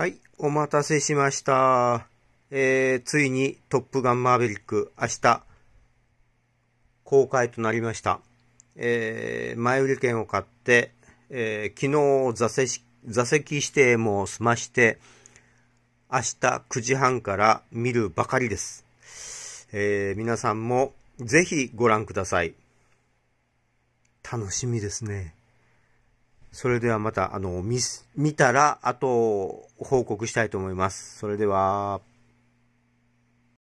はい、お待たせしました。えー、ついにトップガンマーヴェリック、明日、公開となりました。えー、前売り券を買って、えー、昨日座席、座席指定も済まして、明日9時半から見るばかりです。えー、皆さんもぜひご覧ください。楽しみですね。それではまた、あの、見、見たら、あと、報告したいと思います。それでは、